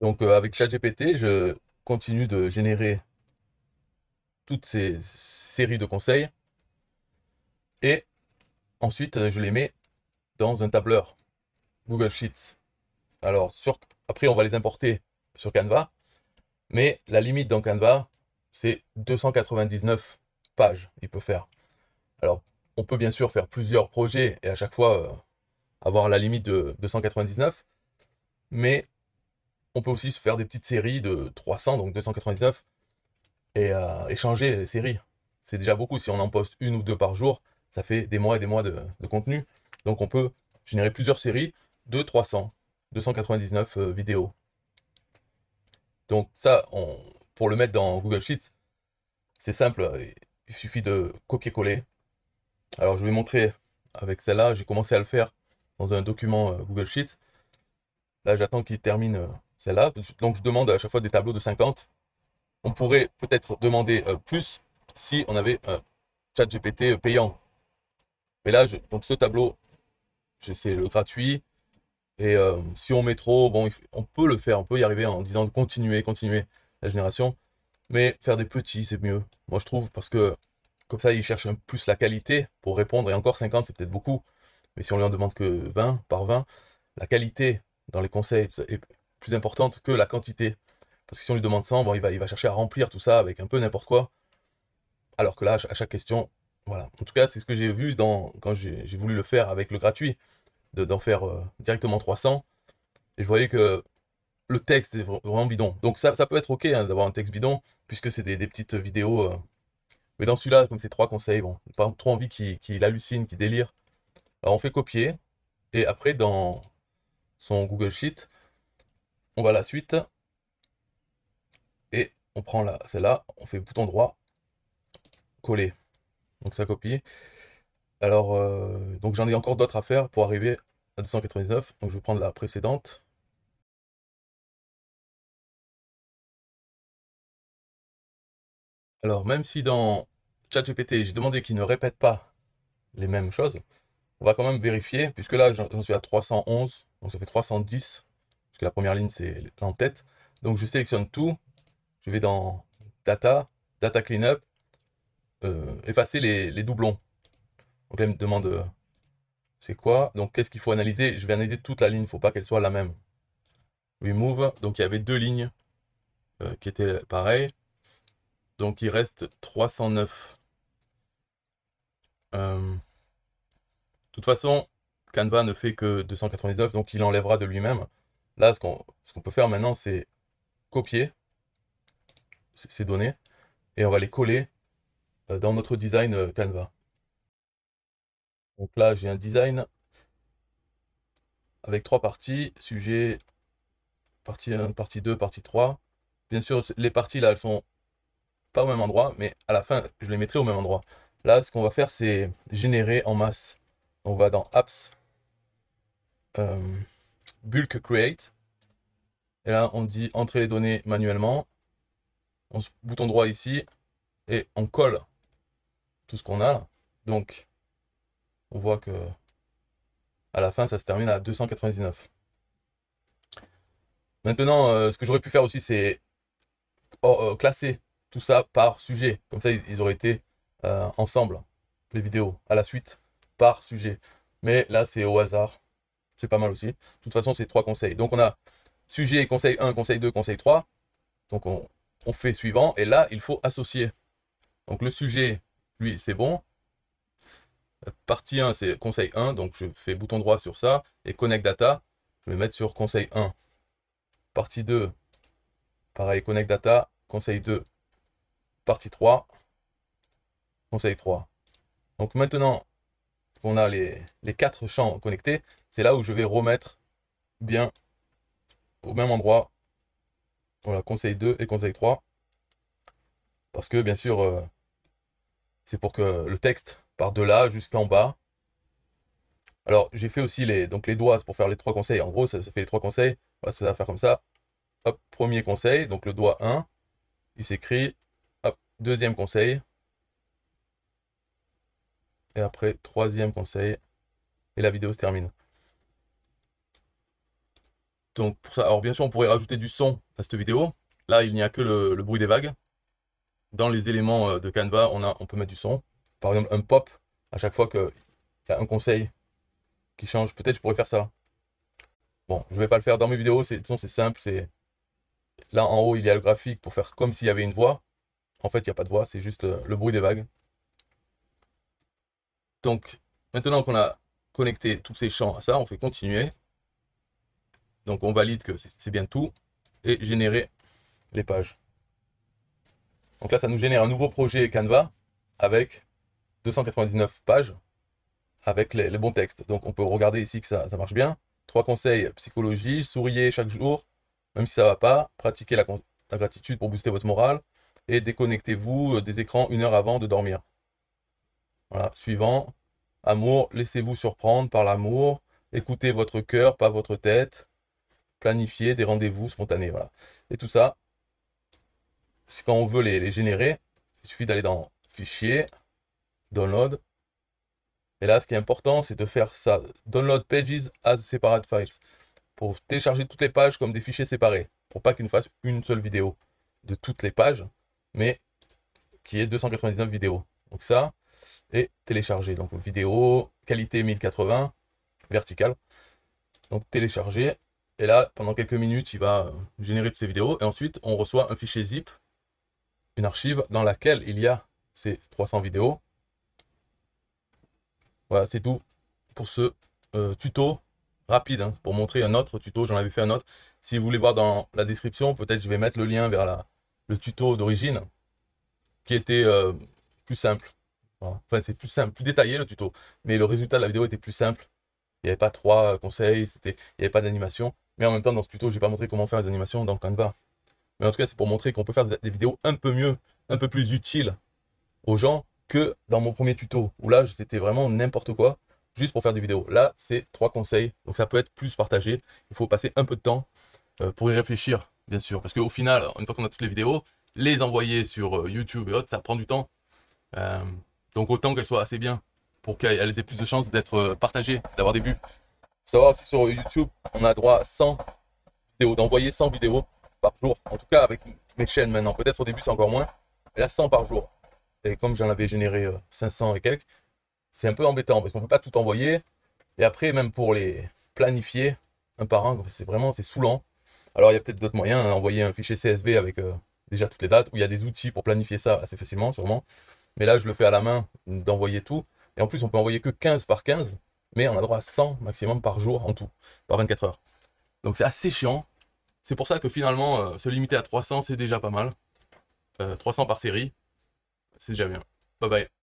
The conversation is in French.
Donc euh, avec ChatGPT, je continue de générer toutes ces séries de conseils. Et ensuite, euh, je les mets dans un tableur Google Sheets. Alors, sur... après, on va les importer sur Canva. Mais la limite dans Canva, c'est 299 pages, il peut faire. Alors, on peut bien sûr faire plusieurs projets et à chaque fois euh, avoir la limite de 299. Mais on peut aussi se faire des petites séries de 300, donc 299, et euh, échanger les séries. C'est déjà beaucoup. Si on en poste une ou deux par jour, ça fait des mois et des mois de, contenu. Donc on peut générer plusieurs séries de 300, 299 euh, vidéos. Donc ça, pour le mettre dans Google Sheets, c'est simple. Il suffit de copier-coller. Alors je vais montrer avec celle-là. J'ai commencé à le faire dans un document euh, Google Sheets. Là, j'attends qu'il termine celle-là. Donc je demande à chaque fois des tableaux de 50. On pourrait peut-être demander euh, plus si on avait un euh, chat GPT euh, payant. Mais là, donc ce tableau, c'est le gratuit. Et si on met trop, bon, on peut le faire, on peut y arriver en disant de continuer, continuer la génération. Mais faire des petits, c'est mieux. Moi, je trouve, parce que comme ça, ils cherche un plus la qualité pour répondre. Et encore 50, c'est peut-être beaucoup. Mais si on lui en demande que 20 par 20, la qualité dans les conseils plus importante que la quantité. Parce que si on lui demande 100, bon, il, va, il va chercher à remplir tout ça avec un peu n'importe quoi. Alors que là, à chaque question, voilà. En tout cas, c'est ce que j'ai vu dans, quand j'ai voulu le faire avec le gratuit, d'en faire euh, directement 300. Et je voyais que le texte est vraiment bidon. Donc ça, ça peut être ok hein, d'avoir un texte bidon, puisque c'est des, petites vidéos. Euh. Mais dans celui-là, comme c'est trois conseils, bon, pas trop envie qu'il hallucine, qu'il délire. Alors on fait copier, et après dans son Google Sheet, on va à la suite. Et on prend là, celle-là, on fait bouton droit, coller. Donc ça copie. Alors, euh, donc j'en ai encore d'autres à faire pour arriver à 299. Donc je vais prendre la précédente. Alors, même si dans ChatGPT, j'ai demandé qu'il ne répète pas les mêmes choses, on va quand même vérifier, puisque là, j'en suis à 311, donc ça fait 310 que la première ligne, c'est en tête. Donc je sélectionne tout, je vais dans Data, Data Cleanup, euh, effacer les, doublons. Donc elle me demande euh, c'est quoi. Donc qu'est-ce qu'il faut analyser Je vais analyser toute la ligne, faut pas qu'elle soit la même. Remove, donc il y avait deux lignes euh, qui étaient pareilles. Donc il reste 309. de toute façon, Canva ne fait que 299, donc il enlèvera de lui-même. Là, ce qu'on peut faire maintenant, c'est copier ces données et on va les coller euh, dans notre design euh, Canva. Donc là, j'ai un design avec trois parties, sujet, partie 1, partie 2, partie 3. Bien sûr, les parties là, elles sont pas au même endroit, mais à la fin, je les mettrai au même endroit. Là, ce qu'on va faire, c'est générer en masse. On va dans Apps. Euh, bulk create. Et là, on dit entrer les données manuellement. On se, bouton droit ici. Et on colle tout ce qu'on a là. Donc, on voit que à la fin, ça se termine à 299. Maintenant, euh, ce que j'aurais pu faire aussi, c'est oh, euh, classer tout ça par sujet. Comme ça, ils, auraient été euh, ensemble, les vidéos, à la suite, par sujet. Mais là, c'est au hasard c'est pas mal aussi. De toute façon, c'est trois conseils. Donc on a sujet, conseil 1, conseil 2, conseil 3. Donc on, fait suivant, et là, il faut associer. Donc le sujet, lui, c'est bon. Partie 1, c'est conseil 1, donc je fais bouton droit sur ça, et connect data, je vais mettre sur conseil 1. Partie 2, pareil, connect data, conseil 2. Partie 3, conseil 3. Donc maintenant, qu'on a les, quatre champs connectés, c'est là où je vais remettre bien au même endroit. Voilà, conseil 2 et conseil 3. Parce que bien sûr, euh, c'est pour que le texte part de là jusqu'en bas. Alors j'ai fait aussi les, donc les doigts pour faire les trois conseils. En gros, ça, fait les trois conseils. ça va faire comme ça. Hop, premier conseil, donc le doigt 1, il s'écrit. Hop, deuxième conseil, et après, troisième conseil. Et la vidéo se termine. Donc pour ça, alors bien sûr, on pourrait rajouter du son à cette vidéo. Là, il n'y a que le, bruit des vagues. Dans les éléments euh, de Canva, on, a, on peut mettre du son. Par exemple, un pop, à chaque fois que y a un conseil qui change, peut-être je pourrais faire ça. Bon, je ne vais pas le faire dans mes vidéos, c'est simple. c'est Là, en haut, il y a le graphique pour faire comme s'il y avait une voix. En fait, il n'y a pas de voix, c'est juste euh, le bruit des vagues. Donc, maintenant qu'on a connecté tous ces champs à ça, on fait continuer. Donc, on valide que c'est bien tout et générer les pages. Donc là, ça nous génère un nouveau projet Canva avec 299 pages avec les, bons textes. Donc, on peut regarder ici que ça, marche bien. Trois conseils psychologie, souriez chaque jour, même si ça va pas, pratiquez la, la gratitude pour booster votre morale et déconnectez-vous des écrans une heure avant de dormir. Voilà, suivant. Amour, laissez-vous surprendre par l'amour. Écoutez votre cœur, pas votre tête. Planifiez des rendez-vous spontanés. Voilà. Et tout ça, quand on veut les, générer, il suffit d'aller dans Fichier, Download. Et là, ce qui est important, c'est de faire ça. Download pages as separate files. Pour télécharger toutes les pages comme des fichiers séparés. Pour pas qu'une fasse une seule vidéo de toutes les pages, mais qui est 299 vidéos. Donc ça, et télécharger. Donc vidéo, qualité 1080, verticale. Donc télécharger. Et là, pendant quelques minutes, il va euh, générer toutes ces vidéos. Et ensuite, on reçoit un fichier zip, une archive dans laquelle il y a ces 300 vidéos. Voilà, c'est tout pour ce euh, tuto rapide, hein, pour montrer un autre tuto. J'en avais fait un autre. Si vous voulez voir dans la description, peut-être je vais mettre le lien vers la, le tuto d'origine, qui était euh, plus simple. Enfin, c'est plus simple, plus détaillé le tuto. Mais le résultat de la vidéo était plus simple. Il n'y avait pas trois euh, conseils, c'était, il n'y avait pas d'animation. Mais en même temps, dans ce tuto, je n'ai pas montré comment faire les animations dans Canva. Mais en tout cas, c'est pour montrer qu'on peut faire des vidéos un peu mieux, un peu plus utiles aux gens que dans mon premier tuto, où là, c'était vraiment n'importe quoi, juste pour faire des vidéos. Là, c'est trois conseils, donc ça peut être plus partagé. Il faut passer un peu de temps euh, pour y réfléchir, bien sûr. Parce qu'au final, une fois qu'on a toutes les vidéos, les envoyer sur euh, YouTube et autres, ça prend du temps. Donc autant qu'elle soit assez bien pour qu'elles ait plus de chances d'être euh, partagées, d'avoir des vues. Faut savoir sur YouTube, on a droit à 100 vidéos, d'envoyer 100 vidéos par jour. En tout cas avec mes chaînes maintenant. Peut-être au début c'est encore moins. Mais là 100 par jour. Et comme j'en avais généré 500 euh, et quelques, c'est un peu embêtant parce qu'on ne peut pas tout envoyer. Et après, même pour les planifier un par un, c'est vraiment c'est saoulant. Alors il y a peut-être d'autres moyens, hein. envoyer un fichier CSV avec euh, déjà toutes les dates, où il y a des outils pour planifier ça assez facilement, sûrement. Mais là, je le fais à la main d'envoyer tout. Et en plus, on peut envoyer que 15 par 15, mais on a droit à 100 maximum par jour en tout, par 24 heures. Donc c'est assez chiant. C'est pour ça que finalement, euh, se limiter à 300, c'est déjà pas mal. 300 euh, par série, c'est déjà bien. Bye bye.